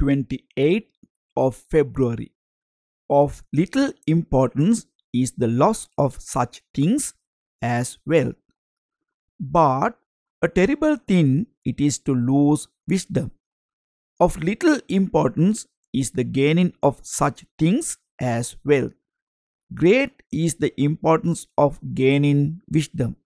28th of February. Of little importance is the loss of such things as wealth. But a terrible thing it is to lose wisdom. Of little importance is the gaining of such things as wealth. Great is the importance of gaining wisdom.